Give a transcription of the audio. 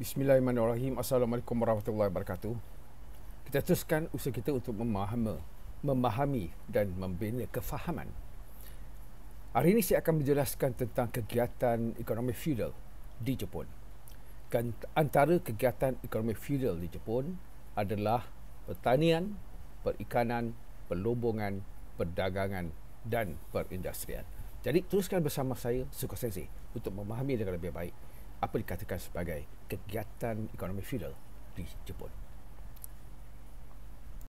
Bismillahirrahmanirrahim. Assalamualaikum warahmatullahi wabarakatuh. Kita teruskan usaha kita untuk memahami, memahami dan membina kefahaman. Hari ini saya akan menjelaskan tentang kegiatan ekonomi feudal di Jepun. Kan, antara kegiatan ekonomi feudal di Jepun adalah pertanian, perikanan, perlombongan, perdagangan dan perindustrian. Jadi teruskan bersama saya Sukosensi untuk memahami dengan lebih baik apa dikatakan sebagai kegiatan ekonomi feudal di Jepun.